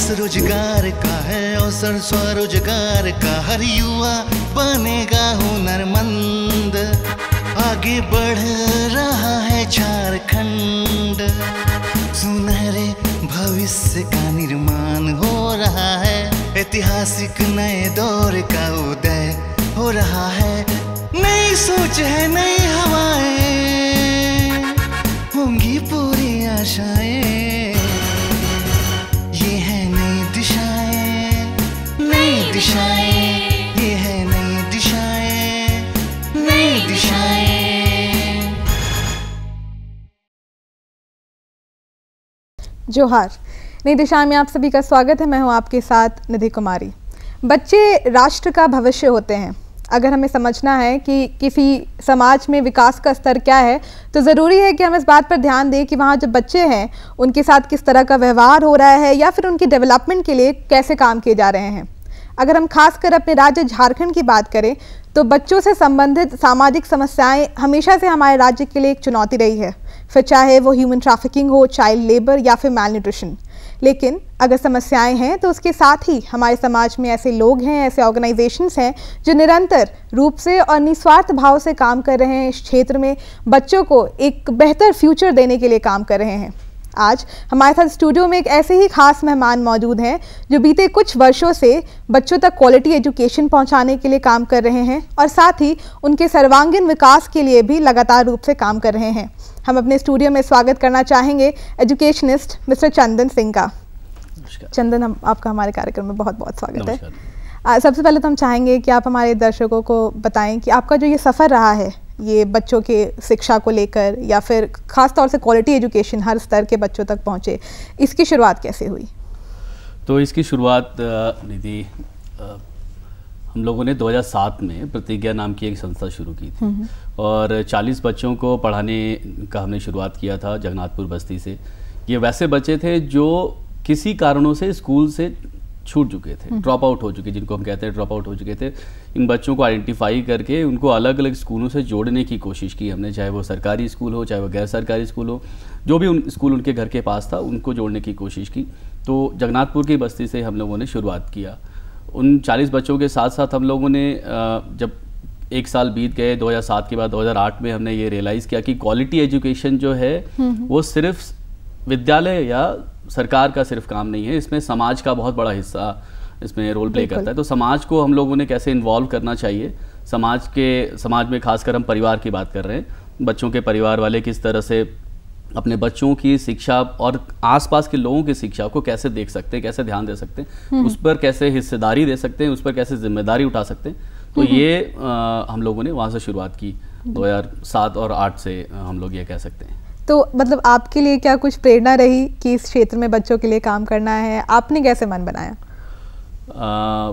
पास रोजगार का है अवसर स्वरोजगार का हर युवा बनेगा हुनरमंद आगे बढ़ रहा है झारखंड सुनहरे भविष्य का निर्माण हो रहा है ऐतिहासिक नए दौर का उदय हो रहा है नई सोच है नई हवाएं होंगी पूरी आशाएं दिशाएं ये है नई दिशाएं नई दिशाएं जोहार नई दिशा में आप सभी का स्वागत है मैं हूं आपके साथ निधि कुमारी बच्चे राष्ट्र का भविष्य होते हैं अगर हमें समझना है कि किसी समाज में विकास का स्तर क्या है तो ज़रूरी है कि हम इस बात पर ध्यान दें कि वहाँ जो बच्चे हैं उनके साथ किस तरह का व्यवहार हो रहा है या फिर उनकी डेवलपमेंट के लिए कैसे काम किए जा रहे हैं अगर हम खासकर अपने राज्य झारखंड की बात करें तो बच्चों से संबंधित सामाजिक समस्याएं हमेशा से हमारे राज्य के लिए एक चुनौती रही है फिर चाहे वो ह्यूमन ट्रैफिकिंग हो चाइल्ड लेबर या फिर माल न्यूट्रिशन लेकिन अगर समस्याएं हैं तो उसके साथ ही हमारे समाज में ऐसे लोग हैं ऐसे ऑर्गेनाइजेशंस हैं जो निरंतर रूप से और निस्वार्थ भाव से काम कर रहे हैं इस क्षेत्र में बच्चों को एक बेहतर फ्यूचर देने के लिए काम कर रहे हैं आज हमारे साथ स्टूडियो में एक ऐसे ही खास मेहमान मौजूद हैं जो बीते कुछ वर्षों से बच्चों तक क्वालिटी एजुकेशन पहुंचाने के लिए काम कर रहे हैं और साथ ही उनके सर्वांगीण विकास के लिए भी लगातार रूप से काम कर रहे हैं हम अपने स्टूडियो में स्वागत करना चाहेंगे एजुकेशनिस्ट मिस्टर चंदन सिंह का चंदन हम आपका हमारे कार्यक्रम में बहुत बहुत स्वागत है सबसे पहले तो हम चाहेंगे कि आप हमारे दर्शकों को बताएं कि आपका जो ये सफ़र रहा है ये बच्चों के शिक्षा को लेकर या फिर ख़ास तौर से क्वालिटी एजुकेशन हर स्तर के बच्चों तक पहुँचे इसकी शुरुआत कैसे हुई तो इसकी शुरुआत निधि हम लोगों ने 2007 में प्रतिज्ञा नाम की एक संस्था शुरू की थी और 40 बच्चों को पढ़ाने का हमने शुरुआत किया था जगन्नाथपुर बस्ती से ये वैसे बच्चे थे जो किसी कारणों से स्कूल से छूट चुके थे ड्रॉप आउट हो चुके जिनको हम कहते हैं ड्रॉप आउट हो चुके थे इन बच्चों को आइडेंटिफाई करके उनको अलग अलग स्कूलों से जोड़ने की कोशिश की हमने चाहे वो सरकारी स्कूल हो चाहे वो गैर सरकारी स्कूल हो जो भी उन स्कूल उनके घर के पास था उनको जोड़ने की कोशिश की तो जगन्नाथपुर की बस्ती से हम लोगों ने शुरुआत किया उन चालीस बच्चों के साथ साथ हम लोगों ने जब एक साल बीत गए 2007 के बाद 2008 में हमने ये रियलाइज़ किया कि क्वालिटी एजुकेशन जो है हम्म, हम्म। वो सिर्फ विद्यालय या सरकार का सिर्फ काम नहीं है इसमें समाज का बहुत बड़ा हिस्सा इसमें रोल प्ले करता है तो समाज को हम लोगों ने कैसे इन्वॉल्व करना चाहिए समाज के समाज में खासकर हम परिवार की बात कर रहे हैं बच्चों के परिवार वाले किस तरह से अपने बच्चों की शिक्षा और आसपास के लोगों की शिक्षा को कैसे देख सकते हैं कैसे ध्यान दे सकते हैं उस पर कैसे हिस्सेदारी दे सकते हैं उस पर कैसे जिम्मेदारी उठा सकते हैं तो ये आ, हम लोगों ने वहाँ से शुरुआत की सात और आठ से हम लोग ये कह सकते हैं तो मतलब आपके लिए क्या कुछ प्रेरणा रही कि इस क्षेत्र में बच्चों के लिए काम करना है आपने कैसे मन बनाया आ,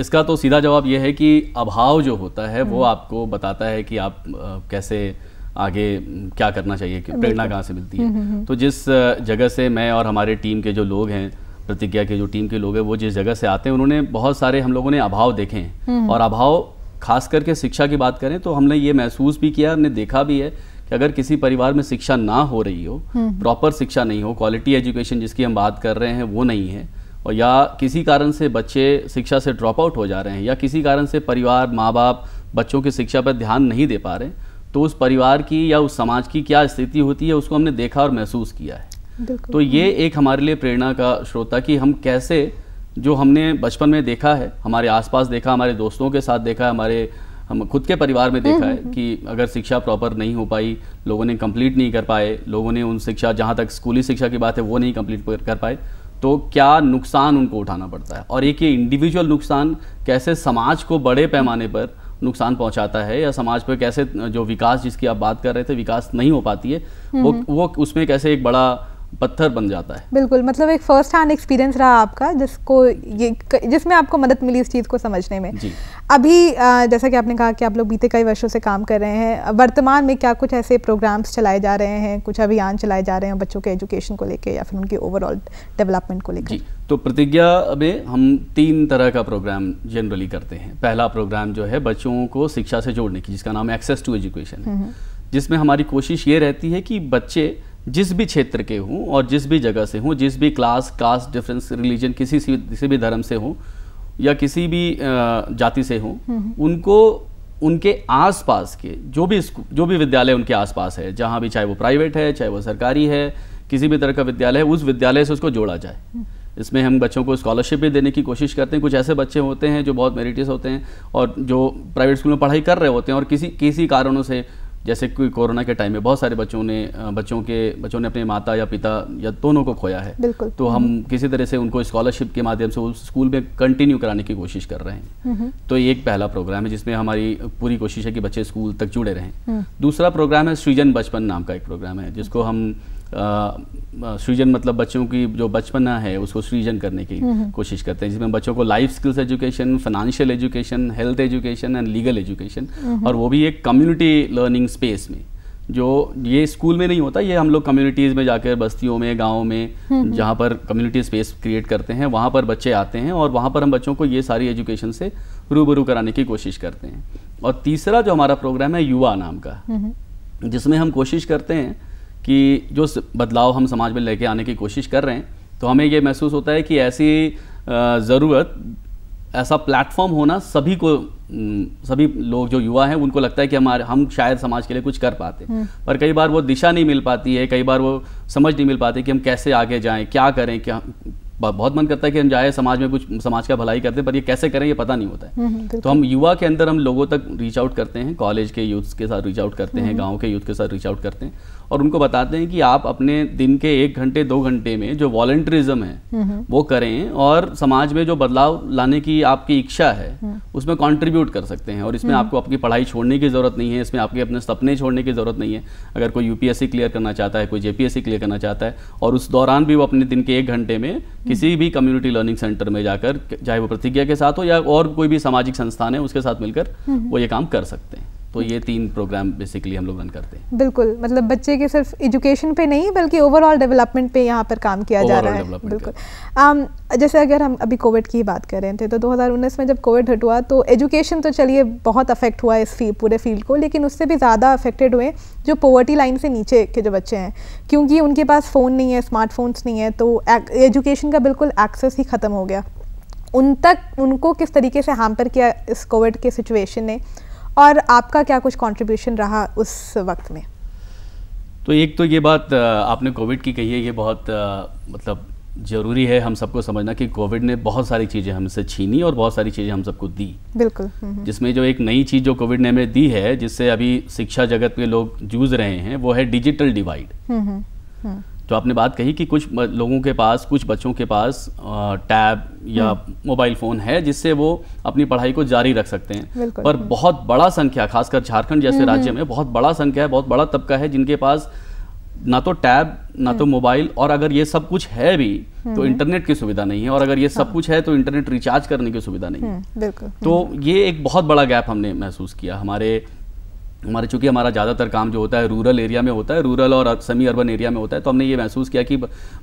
इसका तो सीधा जवाब यह है कि अभाव जो होता है वो हम्म। आपको बताता है कि आप कैसे आगे क्या करना चाहिए कि प्रेरणा कहाँ से मिलती है हम्म, हम्म, तो जिस जगह से मैं और हमारे टीम के जो लोग हैं प्रतिज्ञा के जो टीम के लोग हैं वो जिस जगह से आते हैं उन्होंने बहुत सारे हम लोगों ने अभाव देखे हैं और अभाव खास करके शिक्षा की बात करें तो हमने ये महसूस भी किया हमने देखा भी है कि अगर किसी परिवार में शिक्षा ना हो रही हो प्रॉपर हम्म। शिक्षा नहीं हो क्वालिटी एजुकेशन जिसकी हम बात कर रहे हैं वो नहीं है और या किसी कारण से बच्चे शिक्षा से ड्रॉप आउट हो जा रहे हैं या किसी कारण से परिवार माँ बाप बच्चों की शिक्षा पर ध्यान नहीं दे पा रहे तो उस परिवार की या उस समाज की क्या स्थिति होती है उसको हमने देखा और महसूस किया है तो ये एक हमारे लिए प्रेरणा का स्रोत था कि हम कैसे जो हमने बचपन में देखा है हमारे आसपास देखा हमारे दोस्तों के साथ देखा हमारे हम खुद के परिवार में देखा हम्म, है हम्म, हम्म। कि अगर शिक्षा प्रॉपर नहीं हो पाई लोगों ने कंप्लीट नहीं कर पाए लोगों ने उन शिक्षा जहाँ तक स्कूली शिक्षा की बात है वो नहीं कंप्लीट कर पाए तो क्या नुकसान उनको उठाना पड़ता है और एक ये इंडिविजुअल नुकसान कैसे समाज को बड़े पैमाने पर नुकसान पहुंचाता है या समाज पर कैसे जो विकास जिसकी आप बात कर रहे थे विकास नहीं हो पाती है वो वो उसमें कैसे एक बड़ा पत्थर बन जाता है बिल्कुल मतलब एक फर्स्ट हैंड एक्सपीरियंस रहा आपका जिसको ये जिसमें आपको मदद मिली इस चीज़ को समझने में जी अभी जैसा कि आपने कहा कि आप लोग बीते कई वर्षों से काम कर रहे हैं वर्तमान में क्या कुछ ऐसे प्रोग्राम्स चलाए जा रहे हैं कुछ अभियान चलाए जा रहे हैं बच्चों के एजुकेशन को लेकर या फिर उनकी ओवरऑल डेवलपमेंट को लेकर जी तो प्रतिज्ञा में हम तीन तरह का प्रोग्राम जनरली करते हैं पहला प्रोग्राम जो है बच्चों को शिक्षा से जोड़ने की जिसका नाम एक्सेस टू एजुकेशन जिसमें हमारी कोशिश ये रहती है कि बच्चे जिस भी क्षेत्र के हों और जिस भी जगह से हूँ जिस भी क्लास कास्ट डिफरेंस रिलीजन किसी से किसी भी धर्म से हों या किसी भी जाति से हों हम्म, हम्म। उनको उनके आसपास के जो भी जो भी विद्यालय उनके आसपास है जहाँ भी चाहे वो प्राइवेट है चाहे वो सरकारी है किसी भी तरह का विद्यालय है उस विद्यालय से उसको जोड़ा जाए हम्म। इसमें हम बच्चों को स्कॉलरशिप भी देने की कोशिश करते हैं कुछ ऐसे बच्चे होते हैं जो बहुत मेरिटियस होते हैं और जो प्राइवेट स्कूल में पढ़ाई कर रहे होते हैं और किसी किसी कारणों से जैसे कोई कोरोना के टाइम में बहुत सारे बच्चों ने बच्चों के बच्चों ने अपने माता या पिता या दोनों को खोया है तो हम किसी तरह से उनको स्कॉलरशिप के माध्यम से उस स्कूल में कंटिन्यू कराने की कोशिश कर रहे हैं हम्म हम्म। तो एक पहला प्रोग्राम है जिसमें हमारी पूरी कोशिश है कि बच्चे स्कूल तक जुड़े रहें हम्म। दूसरा प्रोग्राम है सृजन बचपन नाम का एक प्रोग्राम है जिसको हम सृजन मतलब बच्चों की जो बचपना है उसको सृजन करने की हम्म, हम्म। कोशिश करते हैं जिसमें बच्चों को life skills education financial education health education and legal education और वो भी एक कम्युनिटी लर्निंग स्पेस में जो ये स्कूल में नहीं होता ये हम लोग कम्युनिटीज़ में जाकर बस्तियों में गाँव में हम्म, जहाँ पर कम्युनिटी स्पेस क्रिएट करते हैं वहाँ पर बच्चे आते हैं और वहाँ पर हम बच्चों को ये सारी एजुकेशन से रूबरू कराने की कोशिश करते हैं और तीसरा जो हमारा प्रोग्राम है युवा नाम का जिसमें हम कोशिश करते हैं कि जो बदलाव हम समाज में लेके आने की कोशिश कर रहे हैं तो हमें ये महसूस होता है कि ऐसी ज़रूरत ऐसा प्लेटफॉर्म होना सभी को सभी लोग जो युवा हैं उनको लगता है कि हमारे हम शायद समाज के लिए कुछ कर पाते हैं हम्म। पर कई बार वो दिशा नहीं मिल पाती है कई बार वो समझ नहीं मिल पाती कि हम कैसे आगे जाएं क्या करें क्या बहुत मन करता है कि हम जाए समाज में कुछ समाज का भलाई करते हैं पर ये कैसे करें ये पता नहीं होता है हम्म, हम्म, तो हम युवा के अंदर हम लोगों तक रीच आउट करते हैं कॉलेज के यूथ के साथ रीच आउट करते हैं गाँव के यूथ के साथ रीच आउट करते हैं और उनको बताते हैं कि आप अपने दिन के एक घंटे दो घंटे में जो वॉल्ट्रिज्म है वो करें और समाज में जो बदलाव लाने की आपकी इच्छा है हम्म। उसमें कॉन्ट्रीब्यूट कर सकते हैं और इसमें हम्म। आपको अपनी पढ़ाई छोड़ने की ज़रूरत नहीं है इसमें आपके अपने सपने छोड़ने की ज़रूरत नहीं है अगर कोई यूपीएससी क्लियर करना चाहता है कोई जेपीएससी क्लियर करना चाहता है और उस दौरान भी वो अपने दिन के एक घंटे में हम्म। किसी भी कम्युनिटी लर्निंग सेंटर में जाकर चाहे वो प्रतिज्ञा के साथ हो या और कोई भी सामाजिक संस्थान है उसके साथ मिलकर वो ये काम कर सकते हैं तो ये तीन प्रोग्राम बेसिकली हम लोग रन करते हैं बिल्कुल मतलब बच्चे के सिर्फ एजुकेशन पे नहीं बल्कि ओवरऑल डेवलपमेंट पे यहाँ पर काम किया जा रहा है बिल्कुल um, जैसे अगर हम अभी कोविड की बात कर रहे थे तो 2019 में जब कोविड हट हुआ तो एजुकेशन तो चलिए बहुत अफेक्ट हुआ इस फी, पूरे फील्ड को लेकिन उससे भी ज़्यादा अफेक्टेड हुए जो पोवर्टी लाइन से नीचे के जो बच्चे हैं क्योंकि उनके पास फ़ोन नहीं है स्मार्टफोन्स नहीं है तो एजुकेशन का बिल्कुल एक्सेस ही ख़त्म हो गया उन तक उनको किस तरीके से हाम्पर किया इस कोविड के सिचुएशन ने और आपका क्या कुछ कॉन्ट्रीब्यूशन रहा उस वक्त में तो एक तो ये बात आपने कोविड की कही है ये बहुत मतलब ज़रूरी है हम सबको समझना कि कोविड ने बहुत सारी चीज़ें हमसे छीनी और बहुत सारी चीज़ें हम सबको दी बिल्कुल हम्म, हम्म। जिसमें जो एक नई चीज़ जो कोविड ने हमें दी है जिससे अभी शिक्षा जगत में लोग जूझ रहे हैं वो है डिजिटल डिवाइड जो तो आपने बात कही कि कुछ लोगों के पास कुछ बच्चों के पास टैब या हम्म। मोबाइल फ़ोन है जिससे वो अपनी पढ़ाई को जारी रख सकते हैं पर बहुत बड़ा संख्या खासकर झारखंड जैसे हम्म, राज्य हम्म। में बहुत बड़ा संख्या है बहुत बड़ा तबका है जिनके पास ना तो टैब ना तो मोबाइल और अगर ये सब कुछ है भी तो इंटरनेट की सुविधा नहीं है और अगर ये सब हाँ। कुछ है तो इंटरनेट रिचार्ज करने की सुविधा नहीं है तो ये एक बहुत बड़ा गैप हमने महसूस किया हमारे हमारे चूँकि हमारा ज़्यादातर काम जो होता है रूरल एरिया में होता है रूरल और सेमी अर्बन एरिया में होता है तो हमने ये महसूस किया कि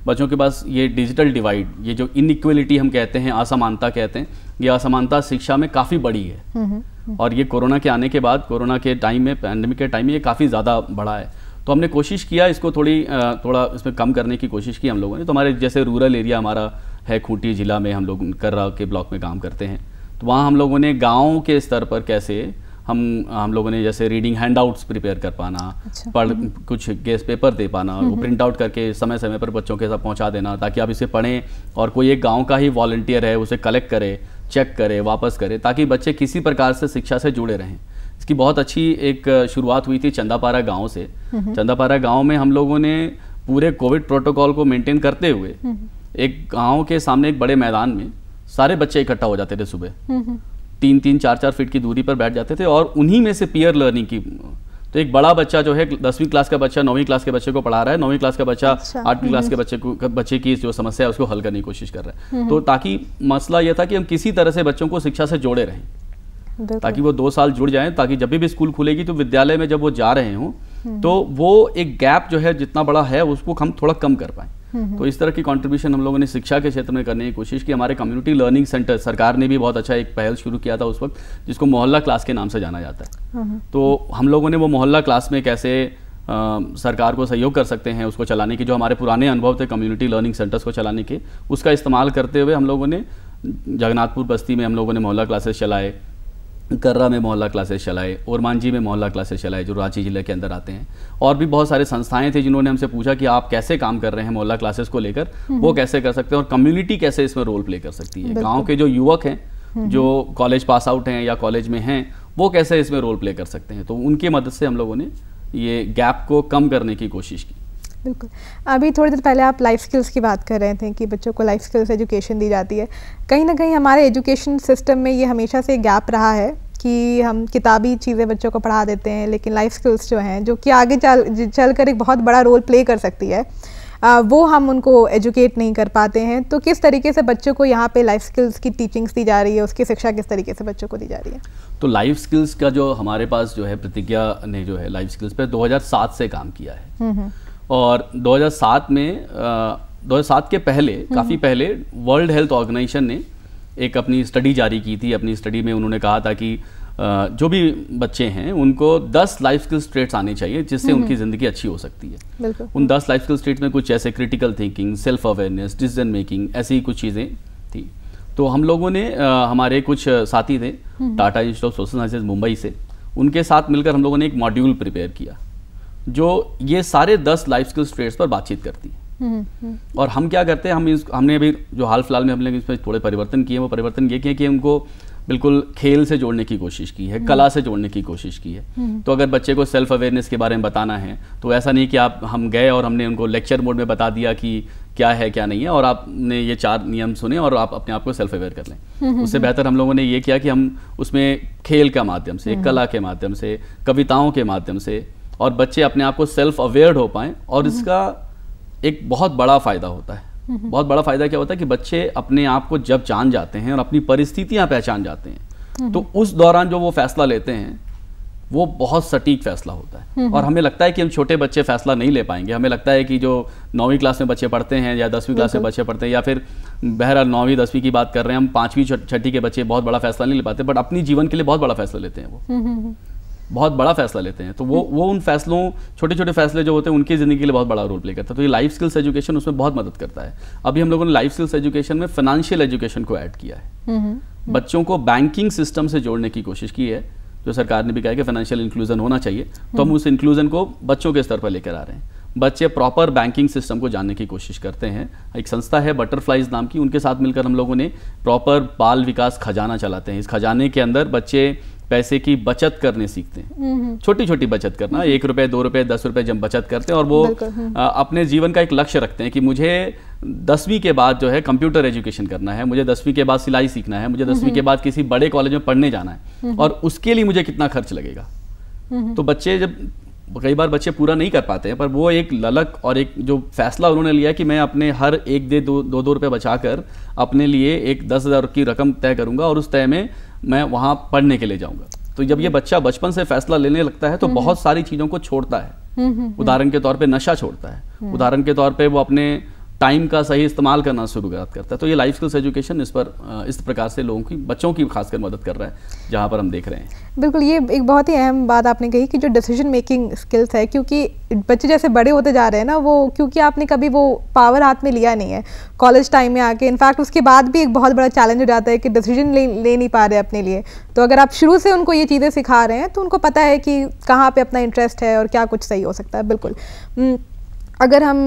बच्चों के पास ये डिजिटल डिवाइड ये जो इनइक्वलिटी हम कहते हैं असमानता कहते हैं ये असमानता शिक्षा में काफ़ी बड़ी है हम्म, हम्म, हम्म। और ये कोरोना के आने के बाद कोरोना के टाइम में पैंडमिक के टाइम में ये काफ़ी ज़्यादा बढ़ा है तो हमने कोशिश किया इसको थोड़ी थोड़ा इसमें कम करने की कोशिश की हम लोगों ने तो हमारे जैसे रूरल एरिया हमारा है खूंटी ज़िला में हम लोग कर्रा के ब्लॉक में काम करते हैं तो वहाँ हम लोगों ने गाँव के स्तर पर कैसे हम हम लोगों ने जैसे रीडिंग हैंडआउट्स प्रिपेयर कर पाना अच्छा। पढ़ हम्म। कुछ गेस पेपर दे पाना वो प्रिंट हम्म। आउट करके समय समय पर बच्चों के साथ पहुंचा देना ताकि आप इसे पढ़ें और कोई एक गांव का ही वॉल्टियर है उसे कलेक्ट करे चेक करे वापस करे ताकि बच्चे किसी प्रकार से शिक्षा से जुड़े रहें इसकी बहुत अच्छी एक शुरुआत हुई थी चंदापारा गाँव से हम्म। चंदापारा गाँव में हम लोगों ने पूरे कोविड प्रोटोकॉल को मेनटेन करते हुए एक गाँव के सामने एक बड़े मैदान में सारे बच्चे इकट्ठा हो जाते थे सुबह तीन तीन चार चार फीट की दूरी पर बैठ जाते थे और उन्हीं में से पीयर लर्निंग की तो एक बड़ा बच्चा जो है दसवीं क्लास का बच्चा नौवीं क्लास के बच्चे को पढ़ा रहा है नौवीं क्लास का बच्चा अच्छा, आठवीं क्लास के हम्म। बच्चे को बच्चे की जो समस्या है उसको हल करने की कोशिश कर रहा है हम्म। तो ताकि मसला यह था कि हम किसी तरह से बच्चों को शिक्षा से जोड़े रहें ताकि वो दो साल जुड़ जाएं ताकि जब भी स्कूल खुलेगी तो विद्यालय में जब वो जा रहे हों हम्म। तो वो एक गैप जो है जितना बड़ा है उसको हम थोड़ा कम कर पाए तो इस तरह की कंट्रीब्यूशन हम लोगों ने शिक्षा के क्षेत्र में करने की कोशिश की हमारे कम्युनिटी लर्निंग सेंटर सरकार ने भी बहुत अच्छा एक पहल शुरू किया था उस वक्त जिसको मोहल्ला क्लास के नाम से जाना जाता है तो हम लोगों ने वो मोहल्ला क्लास में कैसे आ, सरकार को सहयोग कर सकते हैं उसको चलाने की जो हमारे पुराने अनुभव थे कम्युनिटी लर्निंग सेंटर्स को चलाने के उसका इस्तेमाल करते हुए हम लोगों ने जगन्नाथपुर बस्ती में हम लोगों ने मोहल्ला क्लासेस चलाए कर्रा में मोहल्ला क्लासेस चलाए और मांझी में मोहल्ला क्लासेस चलाए जो रांची ज़िले के अंदर आते हैं और भी बहुत सारे संस्थाएं थे जिन्होंने हमसे पूछा कि आप कैसे काम कर रहे हैं मोहल्ला क्लासेस को लेकर हम्म। वो कैसे कर सकते हैं और कम्युनिटी कैसे इसमें रोल प्ले कर सकती है गाँव के जो युवक हैं हम्म। जो कॉलेज पास आउट हैं या कॉलेज में हैं वो कैसे इसमें रोल प्ले कर सकते हैं तो उनकी मदद से हम लोगों ने ये गैप को कम करने की कोशिश की बिल्कुल अभी थोड़ी देर पहले आप लाइफ स्किल्स की बात कर रहे थे कि बच्चों को लाइफ स्किल्स एजुकेशन दी जाती है कहीं ना कहीं हमारे एजुकेशन सिस्टम में ये हमेशा से गैप रहा है कि हम किताबी चीज़ें बच्चों को पढ़ा देते हैं लेकिन लाइफ स्किल्स जो हैं जो कि आगे चल चल कर एक बहुत बड़ा रोल प्ले कर सकती है वो हम उनको एजुकेट नहीं कर पाते हैं तो किस तरीके से बच्चों को यहाँ पे लाइफ स्किल्स की टीचिंग्स दी जा रही है उसकी शिक्षा किस तरीके से बच्चों को दी जा रही है तो लाइफ स्किल्स का जो हमारे पास जो है प्रतिज्ञा ने जो है लाइफ स्किल्स पे 2007 से काम किया है हम्म, हम्म। और 2007 में आ, 2007 के पहले हम्म। काफ़ी पहले वर्ल्ड हेल्थ ऑर्गेनाइजेशन ने एक अपनी स्टडी जारी की थी अपनी स्टडी में उन्होंने कहा था कि आ, जो भी बच्चे हैं उनको 10 लाइफ स्किल्स ट्रेट्स आने चाहिए जिससे हम्म, उनकी हम्म। ज़िंदगी अच्छी हो सकती है उन 10 लाइफ स्किल्स ट्रेट्स में कुछ ऐसे critical thinking self awareness decision making ऐसी कुछ चीज़ें थी तो हम लोगों ने आ, हमारे कुछ साथी थे Tata Institute of Social Sciences Mumbai से उनके साथ मिलकर हम लोगों ने एक मॉड्यूल प्रिपेयर किया जो ये सारे दस लाइफ स्किल्स ट्रेड्स पर बातचीत करती है हम्म, हम्म। और हम क्या करते हैं हम इस हमने अभी जो हाल फिलहाल में हमने इसमें थोड़े परिवर्तन किए वो परिवर्तन ये किए कि उनको बिल्कुल खेल से जोड़ने की कोशिश की है हम्म। कला से जोड़ने की कोशिश की है तो अगर बच्चे को सेल्फ अवेयरनेस के बारे में बताना है तो ऐसा नहीं कि आप हम गए और हमने उनको लेक्चर मोड में बता दिया कि क्या है क्या नहीं है और आपने ये चार नियम सुने और आप अपने आप को सेल्फ अवेयर कर लें उससे बेहतर हम लोगों ने ये किया कि हम उसमें खेल के माध्यम से कला के माध्यम से कविताओं के माध्यम से और बच्चे अपने आप को सेल्फ अवेयर हो पाएं और हम्म। इसका एक बहुत बड़ा फ़ायदा होता है हम्म। बहुत बड़ा फ़ायदा क्या होता है कि बच्चे अपने आप को जब जान जाते हैं और अपनी परिस्थितियां पहचान जाते हैं हम्म। तो उस दौरान जो वो फैसला लेते हैं वो बहुत सटीक फैसला होता है और हमें लगता है कि हम छोटे बच्चे फैसला नहीं ले पाएंगे हमें लगता है कि जो नौवीं क्लास में बच्चे पढ़ते हैं या दसवीं क्लास में बच्चे पढ़ते हैं या फिर बहरहाल नौवीं दसवीं की बात कर रहे हैं हम पांचवीं छठी के बच्चे बहुत बड़ा फैसला नहीं ले पाते बट अपनी जीवन के लिए बहुत बड़ा फैसला लेते हैं वो बहुत बड़ा फैसला लेते हैं तो वो हम्म। वो उन फैसलों छोटे छोटे फैसले जो होते हैं उनकी ज़िंदगी के लिए बहुत बड़ा रोल प्ले करता है तो ये लाइफ स्किल्स एजुकेशन उसमें बहुत मदद करता है अभी हम लोगों ने लाइफ स्किल्स एजुकेशन में फाइनेंशियल एजुकेशन को ऐड किया है हम्म, हम्म, बच्चों को बैंकिंग सिस्टम से जोड़ने की कोशिश की है जो सरकार ने भी कहा कि फाइनेंशियल इंक्लूजन होना चाहिए तो हम उस इंक्लूजन को बच्चों के स्तर पर लेकर आ रहे हैं बच्चे प्रॉपर बैंकिंग सिस्टम को जानने की कोशिश करते हैं एक संस्था है बटरफ्लाइज नाम की उनके साथ मिलकर हम लोगों ने प्रॉपर बाल विकास खजाना चलाते हैं इस खजाने के अंदर बच्चे पैसे की बचत करने सीखते हैं हम्म, हम्म। छोटी छोटी बचत करना हम्म। एक रुपए दो रुपए दस रुपए जब बचत करते हैं और वो आ, अपने जीवन का एक लक्ष्य रखते हैं कि मुझे दसवीं के बाद जो है कंप्यूटर एजुकेशन करना है मुझे दसवीं के बाद सिलाई सीखना है मुझे दसवीं के बाद किसी बड़े कॉलेज में पढ़ने जाना है और उसके लिए मुझे कितना खर्च लगेगा तो बच्चे जब कई बार बच्चे पूरा नहीं कर पाते हैं पर वो एक ललक और एक जो फैसला उन्होंने लिया कि मैं अपने हर एक दे दो दो दो रुपये बचा कर अपने लिए एक दस हज़ार की रकम तय करूंगा और उस तय में मैं वहाँ पढ़ने के लिए जाऊँगा तो जब ये बच्चा बचपन से फैसला लेने लगता है तो हम्म। बहुत सारी चीज़ों को छोड़ता है हम्म, हम्म, उदाहरण के तौर पर नशा छोड़ता है उदाहरण के तौर पर वो अपने टाइम का सही इस्तेमाल करना शुरू करता है तो ये लाइफ स्किल्स एजुकेशन इस पर इस प्रकार से लोगों की बच्चों की खासकर मदद कर रहा है जहाँ पर हम देख रहे हैं बिल्कुल ये एक बहुत ही अहम बात आपने कही कि जो डिसीजन मेकिंग स्किल्स है क्योंकि बच्चे जैसे बड़े होते जा रहे हैं ना वो क्योंकि आपने कभी वो पावर हाथ में लिया नहीं है कॉलेज टाइम में आके इनफैक्ट उसके बाद भी एक बहुत बड़ा चैलेंज हो जाता है कि डिसीजन ले, ले नहीं पा रहे अपने लिए तो अगर आप शुरू से उनको ये चीज़ें सिखा रहे हैं तो उनको पता है कि कहाँ पर अपना इंटरेस्ट है और क्या कुछ सही हो सकता है बिल्कुल अगर हम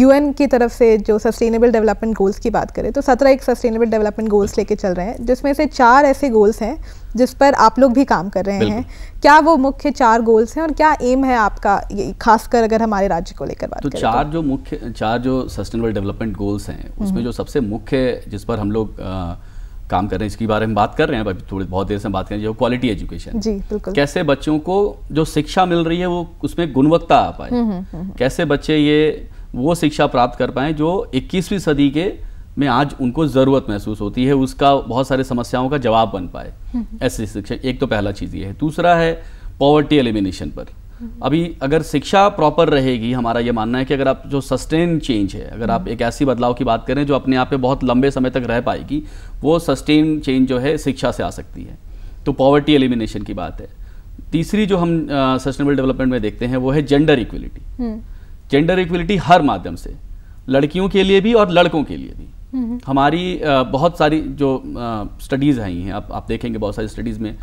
यू uh, की तरफ से जो सस्टेनेबल डेवलपमेंट गोल्स की बात करें तो सत्रह एक सस्टेनेबल डेवलपमेंट गोल्स लेके चल रहे हैं जिसमें से चार ऐसे गोल्स हैं जिस पर आप लोग भी काम कर रहे हैं क्या वो मुख्य चार गोल्स हैं और क्या एम है आपका ये खासकर अगर हमारे राज्य को लेकर बात तो चार तो? जो मुख्य चार जो सस्टेनेबल डेवलपमेंट गोल्स हैं उसमें हम्म। जो सबसे मुख्य जिस पर हम लोग आ, काम कर रहे हैं इसके बारे में बात कर रहे हैं अभी थोड़ी बहुत देर से बात करें जो क्वालिटी एजुकेशन जी बिल्कुल कैसे बच्चों को जो शिक्षा मिल रही है वो उसमें गुणवत्ता आ पाए हम्म, हम्म, हम्म, कैसे बच्चे ये वो शिक्षा प्राप्त कर पाए जो इक्कीसवीं सदी के में आज उनको ज़रूरत महसूस होती है उसका बहुत सारे समस्याओं का जवाब बन पाए ऐसी शिक्षा एक तो पहला चीज़ ये है दूसरा है पॉवर्टी एलिमिनेशन पर अभी अगर शिक्षा प्रॉपर रहेगी हमारा ये मानना है कि अगर आप जो सस्टेन चेंज है अगर आप एक ऐसी बदलाव की बात करें जो अपने आप पे बहुत लंबे समय तक रह पाएगी वो सस्टेन चेंज जो है शिक्षा से आ सकती है तो पॉवर्टी एलिमिनेशन की बात है तीसरी जो हम सस्टेनेबल डेवलपमेंट में देखते हैं वो है जेंडर इक्वलिटी जेंडर इक्वलिटी हर माध्यम से लड़कियों के लिए भी और लड़कों के लिए भी हम्म। हमारी बहुत सारी जो स्टडीज़ आई हैं आप आप देखेंगे बहुत सारी स्टडीज़ में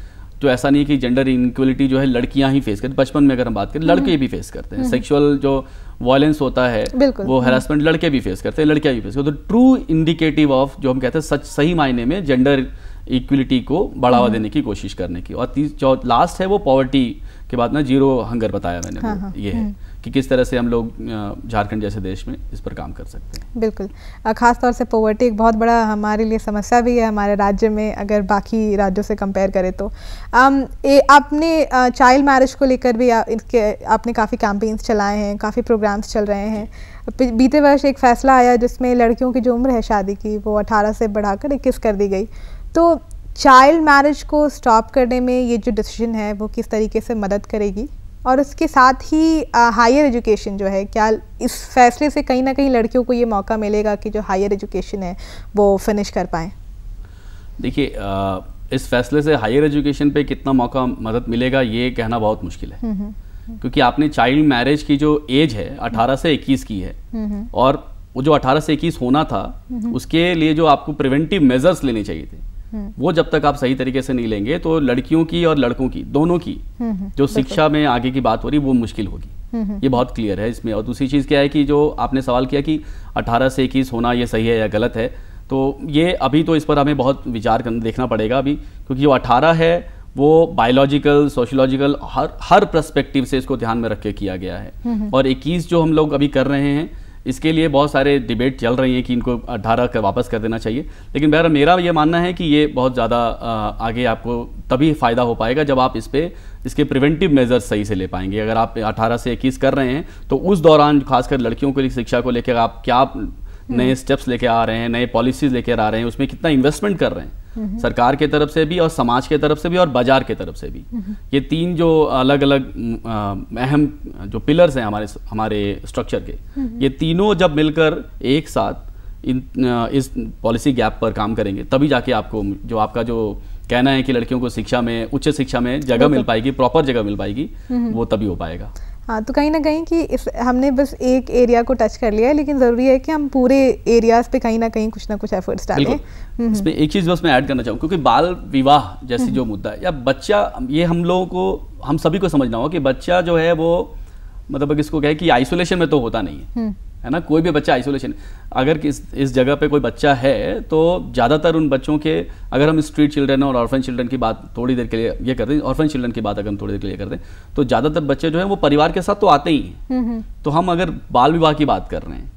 तो ऐसा नहीं कि जेंडर इनक्वलिटी जो है लड़कियां ही फेस करती बचपन में अगर हम बात करें लड़के हम्म। भी फेस करते हैं सेक्सुअल हम्म। जो वायलेंस होता है वो हेरासमेंट हम्म। लड़के भी फेस करते हैं लड़कियां भी फेस करते हैं तो ट्रू इंडिकेटिव ऑफ जो हम कहते हैं सच सही मायने में जेंडर इक्वलिटी को बढ़ावा देने की कोशिश करने की और लास्ट है वो पॉवर्टी के बाद ना जीरो हंगर बताया मैंने हाँ, हाँ, ये है कि किस तरह से हम लोग झारखंड जैसे देश में इस पर काम कर सकते हैं बिल्कुल ख़ासतौर से पॉवर्टी एक बहुत बड़ा हमारे लिए समस्या भी है हमारे राज्य में अगर बाकी राज्यों से कंपेयर करें तो आम, ए, आपने चाइल्ड मैरिज को लेकर भी आ, इसके आपने काफ़ी कैंपेन्स चलाए हैं काफ़ी प्रोग्राम्स चल रहे हैं बीते वर्ष एक फ़ैसला आया जिसमें लड़कियों की जो उम्र है शादी की वो अठारह से बढ़ाकर इक्कीस कर दी गई तो चाइल्ड मैरिज को स्टॉप करने में ये जो डिसीजन है वो किस तरीके से मदद करेगी और उसके साथ ही हायर एजुकेशन जो है क्या इस फैसले से कहीं ना कहीं लड़कियों को ये मौका मिलेगा कि जो हायर एजुकेशन है वो फिनिश कर पाएँ देखिए इस फैसले से हायर एजुकेशन पे कितना मौका मदद मिलेगा ये कहना बहुत मुश्किल है हम्म, हम्म, हम्म। क्योंकि आपने चाइल्ड मैरिज की जो एज है 18 से 21 की है और वो जो 18 से 21 होना था उसके लिए जो आपको प्रिवेंटिव मेजर्स लेने चाहिए थे हम्म। वो जब तक आप सही तरीके से नहीं लेंगे तो लड़कियों की और लड़कों की दोनों की हम्म, हम्म, जो शिक्षा में आगे की बात हो रही वो मुश्किल होगी ये बहुत क्लियर है इसमें और दूसरी चीज़ क्या है कि जो आपने सवाल किया कि 18 से इक्कीस होना ये सही है या गलत है तो ये अभी तो इस पर हमें बहुत विचार कर देखना पड़ेगा अभी क्योंकि जो अठारह है वो बायोलॉजिकल सोशोलॉजिकल हर हर प्रस्पेक्टिव से इसको ध्यान में रख के किया गया है और इक्कीस जो हम लोग अभी कर रहे हैं इसके लिए बहुत सारे डिबेट चल रही हैं कि इनको अठारह कर वापस कर देना चाहिए लेकिन बहर मेरा ये मानना है कि ये बहुत ज़्यादा आगे आपको तभी फ़ायदा हो पाएगा जब आप इस पर इसके प्रिवेंटिव मेजर्स सही से ले पाएंगे अगर आप 18 से 21 कर रहे हैं तो उस दौरान खासकर लड़कियों को शिक्षा को लेकर आप क्या नए स्टेप्स हम्म। लेके आ रहे हैं नए पॉलिसीज़ लेकर आ रहे हैं उसमें कितना इन्वेस्टमेंट कर रहे हैं सरकार के तरफ से भी और समाज के तरफ से भी और बाजार के तरफ से भी ये तीन जो अलग अलग अहम जो पिलर्स हैं हमारे हमारे स्ट्रक्चर के ये तीनों जब मिलकर एक साथ इन इस पॉलिसी गैप पर काम करेंगे तभी जाके आपको जो आपका जो कहना है कि लड़कियों को शिक्षा में उच्च शिक्षा में जगह मिल पाएगी प्रॉपर जगह मिल पाएगी वो तभी हो पाएगा हाँ तो कहीं ना कहीं कि इस हमने बस एक एरिया को टच कर लिया है लेकिन ज़रूरी है कि हम पूरे एरियाज पे कहीं ना कहीं कुछ ना कुछ एफर्ट्स डालें हम्म। इसमें एक चीज़ बस मैं ऐड करना चाहूँ क्योंकि बाल विवाह जैसी हम्म। जो मुद्दा है या बच्चा ये हम लोगों को हम सभी को समझना होगा कि बच्चा जो है वो मतलब इसको कहे कि आइसोलेशन में तो होता नहीं है हम्म। है ना कोई भी बच्चा आइसोलेशन अगर किस इस जगह पे कोई बच्चा है तो ज़्यादातर उन बच्चों के अगर हम स्ट्रीट चिल्ड्रन और ऑर्फन चिल्ड्रन की बात थोड़ी देर के लिए ये कर हैं ऑर्फन चिल्ड्रन की बात अगर हम थोड़ी देर के लिए करते हैं तो ज़्यादातर बच्चे जो है वो परिवार के साथ तो आते ही हम्म, हम्म। तो हम अगर बाल विवाह की बात कर रहे हैं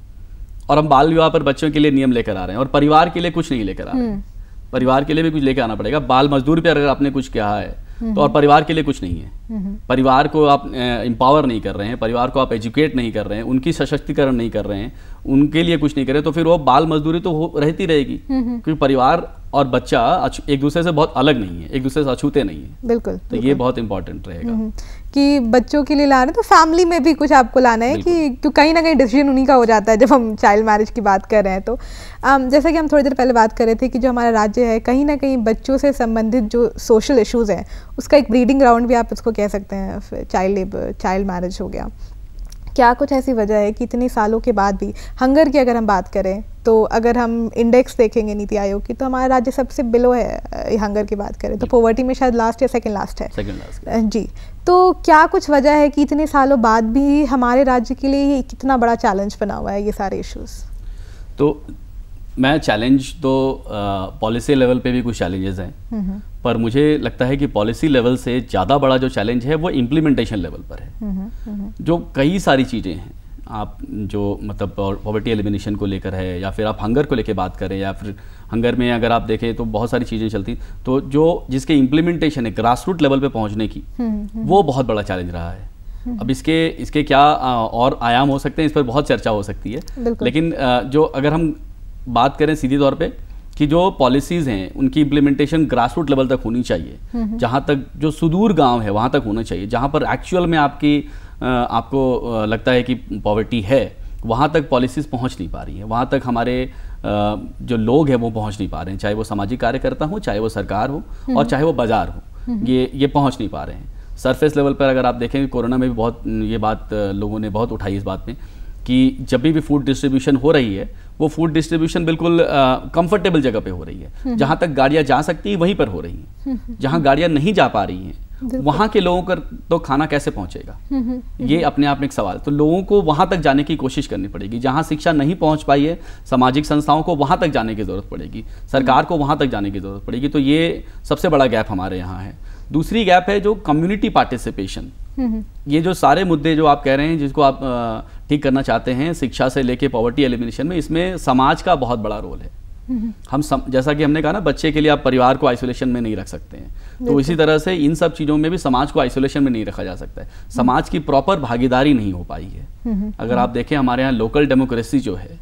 और हम बाल विवाह पर बच्चों के लिए नियम लेकर आ रहे हैं और परिवार के लिए कुछ नहीं लेकर आ रहे हैं हम्म। परिवार के लिए भी कुछ लेकर आना पड़ेगा बाल मजदूर पर अगर आपने कुछ कहा है तो और परिवार के लिए कुछ नहीं है परिवार को आप एम्पावर नहीं कर रहे हैं परिवार को आप एजुकेट नहीं कर रहे हैं उनकी सशक्तिकरण नहीं कर रहे हैं उनके लिए कुछ नहीं कर रहे तो फिर वो बाल मजदूरी तो रहती रहेगी क्योंकि परिवार और बच्चा एक दूसरे से बहुत अलग नहीं है एक दूसरे से अछूते नहीं है बिल्कुल तो ये बहुत इंपॉर्टेंट रहेगा हम्म, हम्म। कि बच्चों के लिए ला रहे हैं तो फैमिली में भी कुछ आपको लाना है कि क्यों कहीं ना कहीं डिसीजन उन्हीं का हो जाता है जब हम चाइल्ड मैरिज की बात कर रहे हैं तो आम, um, जैसा कि हम थोड़ी देर पहले बात कर रहे थे कि जो हमारा राज्य है कहीं ना कहीं बच्चों से संबंधित जो सोशल इशूज़ हैं उसका एक ब्रीडिंग ग्राउंड भी आप उसको कह सकते हैं चाइल्ड लेबर चाइल्ड मैरिज हो गया क्या कुछ ऐसी वजह है कि इतने सालों के बाद भी हंगर की अगर हम बात करें तो अगर हम इंडेक्स देखेंगे नीति आयोग की तो हमारा राज्य सबसे बिलो है हंगर की बात करें तो पॉवर्टी में शायद लास्ट या सेकंड लास्ट है सेकंड लास्ट जी तो क्या कुछ वजह है कि इतने सालों बाद भी हमारे राज्य के लिए ये कितना बड़ा चैलेंज बना हुआ है ये सारे इश्यूज तो मैं चैलेंज तो पॉलिसी लेवल पे भी कुछ चैलेंजेस हैं हम्म, हम्म। पर मुझे लगता है कि पॉलिसी लेवल से ज़्यादा बड़ा जो चैलेंज है वो इम्प्लीमेंटेशन लेवल पर है नहीं, हम्म, नहीं। जो कई सारी चीज़ें हैं आप जो मतलब पॉवर्टी एलिमिनेशन को लेकर है या फिर आप हंगर को लेकर बात करें या फिर हंगर में अगर आप देखें तो बहुत सारी चीज़ें चलती तो जो जिसके इम्प्लीमेंटेशन है ग्रास रूट लेवल पर पहुँचने की हम्म, हम्म। वो बहुत बड़ा चैलेंज रहा है हम्म। अब इसके इसके क्या और आयाम हो सकते हैं इस पर बहुत चर्चा हो सकती है लेकिन जो अगर हम बात करें सीधे तौर पर कि जो पॉलिसीज हैं उनकी इम्प्लीमेंटेशन ग्रास रूट लेवल तक होनी चाहिए जहाँ तक जो सुदूर गांव है वहाँ तक होना चाहिए जहाँ पर एक्चुअल में आपकी आपको लगता है कि पॉवर्टी है वहाँ तक पॉलिसीज़ पहुँच नहीं पा रही है वहाँ तक हमारे जो लोग हैं वो पहुँच नहीं पा रहे हैं चाहे वो सामाजिक कार्यकर्ता हो चाहे वो सरकार हो हम्म। और चाहे वो बाज़ार हो हम्म, हम्म। ये ये पहुँच नहीं पा रहे हैं सरफेस लेवल पर अगर आप देखें कोरोना में भी बहुत ये बात लोगों ने बहुत उठाई इस बात में कि जब भी फूड डिस्ट्रीब्यूशन हो रही है वो फूड डिस्ट्रीब्यूशन बिल्कुल कंफर्टेबल जगह पे हो रही है जहाँ तक गाड़ियाँ जा सकती हैं वहीं पर हो रही हैं जहाँ गाड़ियाँ नहीं जा पा रही हैं वहाँ के लोगों का तो खाना कैसे पहुँचेगा हम्म, हम्म, हम्म। ये अपने आप में एक सवाल तो लोगों को वहाँ तक जाने की कोशिश करनी पड़ेगी जहाँ शिक्षा नहीं पहुँच पाई है सामाजिक संस्थाओं को वहाँ तक जाने की ज़रूरत पड़ेगी सरकार को वहाँ तक जाने की ज़रूरत पड़ेगी तो ये सबसे बड़ा गैप हमारे यहाँ है दूसरी गैप है जो कम्युनिटी पार्टिसिपेशन ये जो सारे मुद्दे जो आप कह रहे हैं जिसको आप ठीक करना चाहते हैं शिक्षा से लेके पॉवर्टी एलिमिनेशन में इसमें समाज का बहुत बड़ा रोल है हम सम, जैसा कि हमने कहा ना बच्चे के लिए आप परिवार को आइसोलेशन में नहीं रख सकते हैं तो इसी तरह से इन सब चीज़ों में भी समाज को आइसोलेशन में नहीं रखा जा सकता है समाज की प्रॉपर भागीदारी नहीं हो पाई है अगर आप देखें हमारे यहाँ लोकल डेमोक्रेसी जो है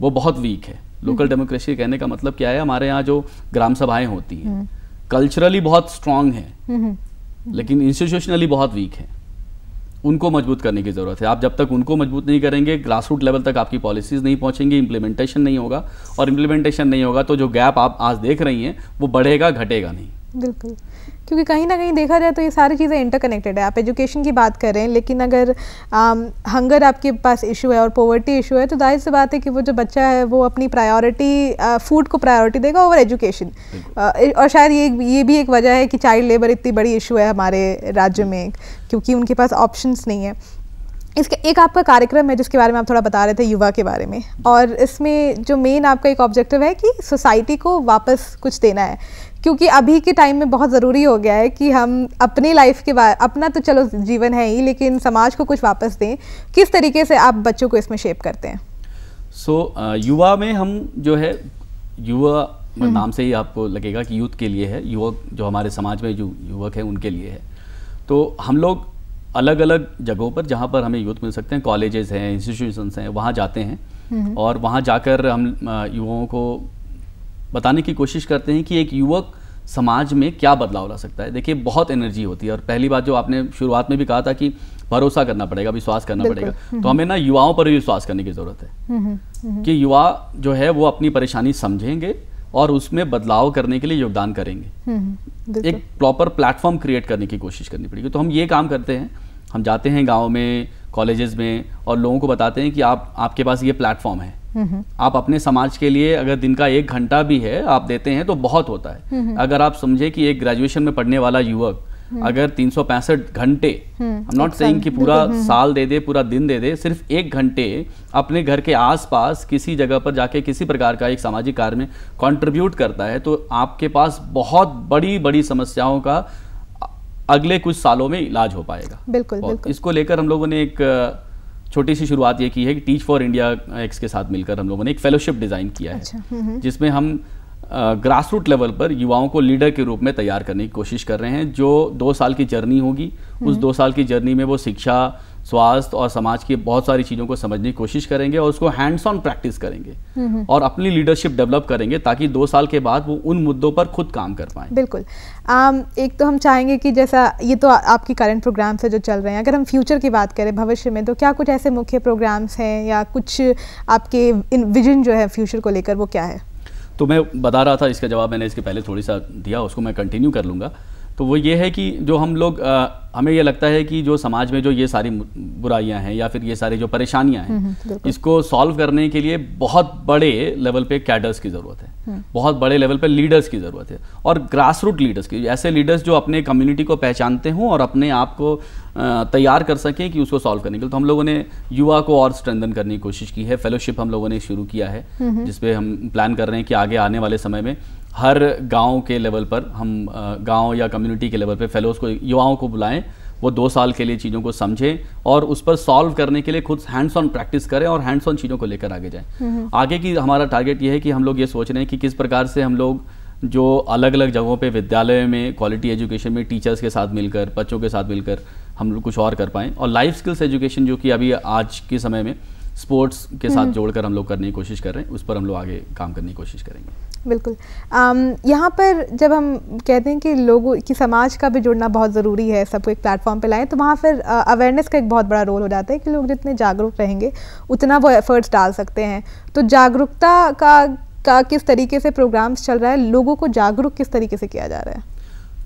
वो बहुत वीक है लोकल डेमोक्रेसी कहने का मतलब क्या है हमारे यहाँ जो ग्राम सभाएं होती हैं कल्चरली हम्म। बहुत स्ट्रांग है हम्म। लेकिन इंस्टीट्यूशनली बहुत वीक है उनको मजबूत करने की ज़रूरत है आप जब तक उनको मजबूत नहीं करेंगे ग्रास रूट लेवल तक आपकी पॉलिसीज़ नहीं पहुंचेंगी इम्प्लीमेंटेशन नहीं होगा और इम्प्लीमेंटेशन नहीं होगा तो जो गैप आप आज देख रही हैं वो बढ़ेगा घटेगा नहीं बिल्कुल क्योंकि कहीं ना कहीं देखा जाए तो ये सारी चीज़ें इंटरकनेक्टेड है आप एजुकेशन की बात कर रहे हैं लेकिन अगर हंगर um, आपके पास इशू है और पॉवर्टी इशू है तो जाहिर सी बात है कि वो जो बच्चा है वो अपनी प्रायोरिटी फूड uh, को प्रायोरिटी देगा ओवर uh, एजुकेशन और शायद ये ये भी एक वजह है कि चाइल्ड लेबर इतनी बड़ी इशू है हमारे राज्य में क्योंकि उनके पास ऑप्शन नहीं है इसका एक आपका कार्यक्रम है जिसके बारे में आप थोड़ा बता रहे थे युवा के बारे में और इसमें जो मेन आपका एक ऑब्जेक्टिव है कि सोसाइटी को वापस कुछ देना है क्योंकि अभी के टाइम में बहुत ज़रूरी हो गया है कि हम अपनी लाइफ के बाद अपना तो चलो जीवन है ही लेकिन समाज को कुछ वापस दें किस तरीके से आप बच्चों को इसमें शेप करते हैं सो so, युवा में हम जो है युवा हम्म। नाम से ही आपको लगेगा कि यूथ के लिए है युवक जो हमारे समाज में जो युवक हैं उनके लिए है तो हम लोग अलग अलग जगहों पर जहाँ पर हमें यूथ मिल सकते हैं कॉलेजेस हैं इंस्टीट्यूशंस हैं वहाँ जाते हैं हम्म। और वहाँ जाकर हम युवाओं को बताने की कोशिश करते हैं कि एक युवक समाज में क्या बदलाव ला सकता है देखिए बहुत एनर्जी होती है और पहली बात जो आपने शुरुआत में भी कहा था कि भरोसा करना पड़ेगा विश्वास करना पड़ेगा हम्म। तो हमें ना युवाओं पर भी विश्वास करने की ज़रूरत है हम्म, हम्म, कि युवा जो है वो अपनी परेशानी समझेंगे और उसमें बदलाव करने के लिए योगदान करेंगे एक प्रॉपर प्लेटफॉर्म क्रिएट करने की कोशिश करनी पड़ेगी तो हम ये काम करते हैं हम जाते हैं गाँव में कॉलेजेस में और लोगों को बताते हैं कि आप आपके पास ये प्लेटफॉर्म है आप अपने समाज के लिए अगर दिन का एक घंटा भी है आप देते हैं तो बहुत होता है हम्म, हम्म। अगर आप समझे कि एक ग्रेजुएशन में पढ़ने वाला युवक हम्म। अगर तीन घंटे आई नॉट सेइंग कि पूरा साल दे दे पूरा दिन दे दे सिर्फ एक घंटे अपने घर के आसपास किसी जगह पर जाके किसी प्रकार का एक सामाजिक कार्य में कंट्रीब्यूट करता है तो आपके पास बहुत बड़ी बड़ी समस्याओं का अगले कुछ सालों में इलाज हो पाएगा बिल्कुल, बिल्कुल। इसको लेकर हम लोगों ने एक छोटी सी शुरुआत ये की है कि टीच फॉर इंडिया एक्स के साथ मिलकर हम लोगों ने एक फेलोशिप डिज़ाइन किया है अच्छा, हम्म, हम्म। जिसमें हम ग्रास रूट लेवल पर युवाओं को लीडर के रूप में तैयार करने की कोशिश कर रहे हैं जो दो साल की जर्नी होगी हम्म। उस दो साल की जर्नी में वो शिक्षा स्वास्थ्य और समाज की बहुत सारी चीज़ों को समझने की कोशिश करेंगे और उसको हैंड्स ऑन प्रैक्टिस करेंगे और अपनी लीडरशिप डेवलप करेंगे ताकि दो साल के बाद वो उन मुद्दों पर खुद काम कर पाए बिल्कुल आम, एक तो हम चाहेंगे कि जैसा ये तो आपकी करंट प्रोग्राम्स है जो चल रहे हैं अगर हम फ्यूचर की बात करें भविष्य में तो क्या कुछ ऐसे मुख्य प्रोग्राम्स हैं या कुछ आपके विजन जो है फ्यूचर को लेकर वो क्या है तो मैं बता रहा था इसका जवाब मैंने इसके पहले थोड़ी सा दिया उसको मैं कंटिन्यू कर लूँगा तो वो ये है कि जो हम लोग हमें ये लगता है कि जो समाज में जो ये सारी बुराइयां हैं या फिर ये सारी जो परेशानियां हैं हम्म, हम्म, इसको सॉल्व करने के लिए बहुत बड़े लेवल पे कैडर्स की ज़रूरत है हम्म। बहुत बड़े लेवल पे लीडर्स की ज़रूरत है और ग्रास रूट लीडर्स की ऐसे लीडर्स जो अपने कम्युनिटी को पहचानते हों और अपने आप को तैयार कर सकें कि उसको सॉल्व करने के लिए तो हम लोगों ने युवा को और स्ट्रेंथन करने की कोशिश की है फेलोशिप हम लोगों ने शुरू किया है जिसपे हम प्लान कर रहे हैं कि आगे आने वाले समय में हर गांव के लेवल पर हम गांव या कम्युनिटी के लेवल पर फेलोज़ को युवाओं को बुलाएं वो दो साल के लिए चीज़ों को समझें और उस पर सॉल्व करने के लिए खुद हैंड्स ऑन प्रैक्टिस करें और हैंड्स ऑन चीज़ों को लेकर आगे जाएं आगे की हमारा टारगेट ये है कि हम लोग ये सोच रहे हैं कि किस प्रकार से हम लोग जो अलग अलग जगहों पे विद्यालय में क्वालिटी एजुकेशन में टीचर्स के साथ मिलकर बच्चों के साथ मिलकर हम लोग कुछ और कर पाएँ और लाइफ स्किल्स एजुकेशन जो कि अभी आज के समय में स्पोर्ट्स के साथ जोड़कर हम लोग करने की कोशिश कर रहे हैं उस पर हम लोग आगे काम करने की कोशिश करेंगे बिल्कुल आम, यहाँ पर जब हम कहते हैं कि लोगों की समाज का भी जुड़ना बहुत ज़रूरी है सबको एक प्लेटफॉर्म पे लाएं तो वहाँ फिर अवेयरनेस का एक बहुत बड़ा रोल हो जाता है कि लोग जितने जागरूक रहेंगे उतना वो एफर्ट्स डाल सकते हैं तो जागरूकता का, का किस तरीके से प्रोग्राम्स चल रहा है लोगों को जागरूक किस तरीके से किया जा रहा है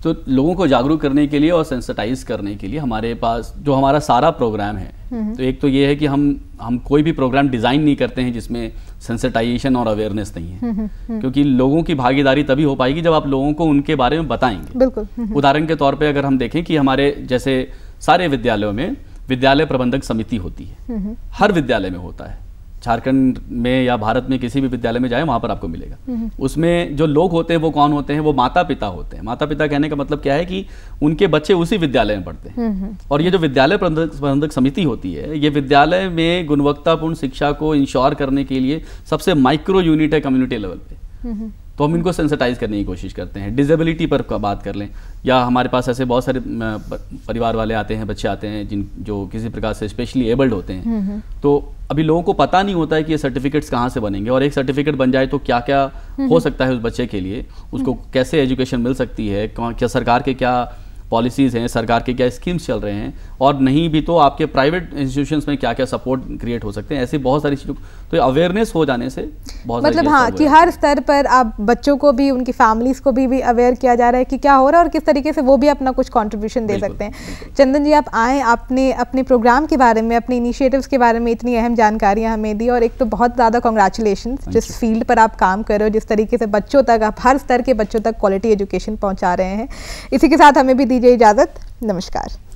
तो लोगों को जागरूक करने के लिए और सेंसिटाइज करने के लिए हमारे पास जो हमारा सारा प्रोग्राम है हम्म। तो एक तो ये है कि हम हम कोई भी प्रोग्राम डिज़ाइन नहीं करते हैं जिसमें सेंसिटाइजेशन और अवेयरनेस नहीं है हम्म, हम्म, क्योंकि लोगों की भागीदारी तभी हो पाएगी जब आप लोगों को उनके बारे में बताएंगे बिल्कुल उदाहरण के तौर पर अगर हम देखें कि हमारे जैसे सारे विद्यालयों में विद्यालय प्रबंधक समिति होती है हर विद्यालय में होता है झारखंड में या भारत में किसी भी विद्यालय में जाए वहाँ पर आपको मिलेगा हम्म। उसमें जो लोग होते हैं वो कौन होते हैं वो माता पिता होते हैं माता पिता कहने का मतलब क्या है कि उनके बच्चे उसी विद्यालय में पढ़ते हैं हम्म, हम्म। और ये जो विद्यालय प्रबंधक समिति होती है ये विद्यालय में गुणवत्तापूर्ण शिक्षा को इंश्योर करने के लिए सबसे माइक्रो यूनिट है कम्युनिटी लेवल पर तो हम इनको सेंसिटाइज करने की कोशिश करते हैं डिजेबिलिटी पर बात कर लें या हमारे पास ऐसे बहुत सारे परिवार वाले आते हैं बच्चे आते हैं जिन जो किसी प्रकार से स्पेशली एबल्ड होते हैं हम्म, हम्म। तो अभी लोगों को पता नहीं होता है कि ये सर्टिफिकेट्स कहाँ से बनेंगे और एक सर्टिफिकेट बन जाए तो क्या क्या हम्म, हो सकता है उस बच्चे के लिए उसको कैसे एजुकेशन मिल सकती है क्या सरकार के क्या पॉलिसीज़ हैं सरकार के क्या स्कीम्स चल रहे हैं और नहीं भी तो आपके प्राइवेट इंस्टीट्यूशंस में क्या क्या सपोर्ट क्रिएट हो सकते हैं ऐसी बहुत सारी चीज़ों तो अवेयरनेस हो जाने से बहुत मतलब हाँ कि हर स्तर पर आप बच्चों को भी उनकी फैमिलीज़ को भी भी अवेयर किया जा रहा है कि क्या हो रहा है और किस तरीके से वो भी अपना कुछ कॉन्ट्रीब्यूशन दे सकते हैं चंदन जी आप आए आपने अपने प्रोग्राम के बारे में अपने इनिशिएटिव्स के बारे में इतनी अहम जानकारियाँ हमें दी और एक तो बहुत ज़्यादा कॉन्ग्रेचुलेशन जिस फील्ड पर आप काम कर रहे हो जिस तरीके से बच्चों तक आप हर स्तर के बच्चों तक क्वालिटी एजुकेशन पहुँचा रहे हैं इसी के साथ हमें भी दीजिए इजाज़त नमस्कार